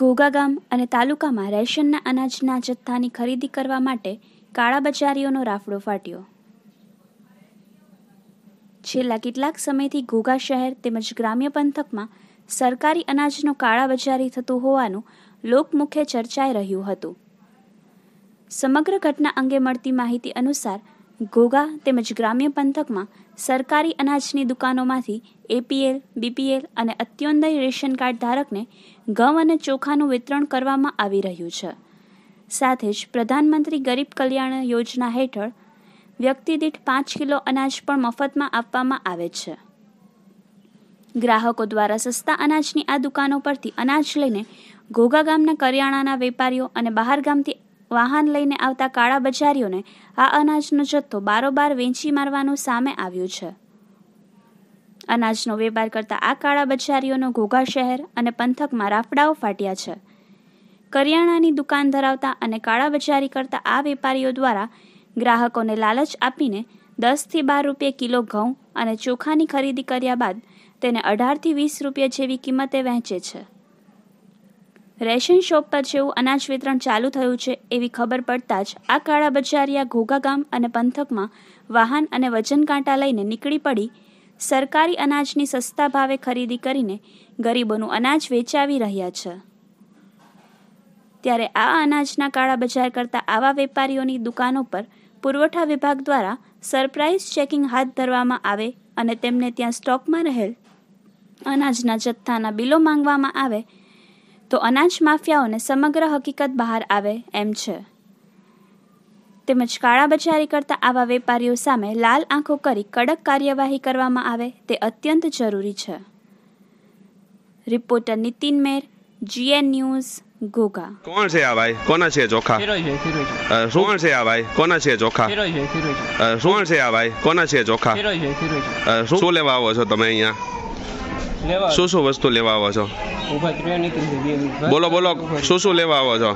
ઘોઘા ગામ અને તાલુકામાં રેશનના અનાજના જથ્થાની ખરીદી કરવા માટે કાળા બજારીઓનો રાફડો ફાટ્યો છેલ્લા કેટલાક સમયથી ઘોઘા શહેર તેમજ ગ્રામ્ય પંથકમાં સરકારી અનાજનો કાળા બજારી થતું હોવાનું લોકમુખ્ય ચર્ચાઈ રહ્યું હતું સમગ્ર ઘટના અંગે મળતી માહિતી અનુસાર ઘોઘા તેમજ ગ્રામ્ય પંથકમાં સરકારી અનાજની દુકાનોમાંથી એપીએલ બીપીએલ અને અત્યોદય રેશન કાર્ડ ધારકને ઘઉં અને ચોખાનું વિતરણ કરવામાં આવી રહ્યું છે સાથે જ પ્રધાનમંત્રી ગરીબ કલ્યાણ યોજના હેઠળ વ્યક્તિ દીઠ પાંચ કિલો અનાજ પણ મફતમાં આપવામાં આવે છે ગ્રાહકો દ્વારા સસ્તા અનાજની આ દુકાનો પરથી અનાજ લઈને ઘોઘા ગામના કરિયાણાના વેપારીઓ અને બહાર ગામથી વાહન લઈને આવતા કાળા બજારીઓને આ અનાજનો જથ્થો બારોબાર વેચી મારવાનું સામે આવ્યું છે અનાજનો વેપાર કરતા આ કાળા બજારીઓનો ઘોઘા શહેર અને પંથકમાં રાફડાઓ ફાટ્યા છે કરિયાણાની દુકાન ધરાવતા અને કાળા બજારી કરતા આ વેપારીઓ દ્વારા ગ્રાહકોને લાલચ આપીને દસથી બાર રૂપિયા કિલો ઘઉં અને ચોખાની ખરીદી કર્યા બાદ તેને અઢારથી વીસ રૂપિયા જેવી કિંમતે વહેંચે છે રેશન શોપ પર જેવું અનાજ વિતરણ ચાલુ થયું છે એવી ખબર પડતા જ આ કાળા બજારિયા ઘોઘા ગામ અને પંથકમાં વાહન અને વજન કાંટા લઈને નીકળી પડી સરકારી અનાજની સસ્તા ભાવે ખરીદી કરીને ગરીબોનું અનાજ વેચાવી રહ્યા છે ત્યારે આ અનાજના કાળા બજાર કરતા આવા વેપારીઓની દુકાનો પર પુરવઠા વિભાગ દ્વારા સરપ્રાઇઝ ચેકિંગ હાથ ધરવામાં આવે અને તેમને ત્યાં સ્ટોકમાં રહેલ અનાજના જથ્થાના બિલો માંગવામાં આવે તો અનાજ માફિયાઓને સમગ્ર હકીકત બહાર આવે એમ છે તેમજ કાળાબજારી કરતા આવા વેપારીઓ સામે લાલ આંખો કરી કડક કાર્યવાહી કરવામાં આવે તે અત્યંત જરૂરી છે reporter Nitin Mer GN news Goga કોણ છે આ ભાઈ કોના છે ચોખા કોણ છે આ ભાઈ કોના છે ચોખા કોણ છે આ ભાઈ કોના છે ચોખા શું લેવા આવો છો તમે અહીંયા શું શું વસ્તુ લેવા આવો છો બોલો બોલો શું શું લેવા આવો છો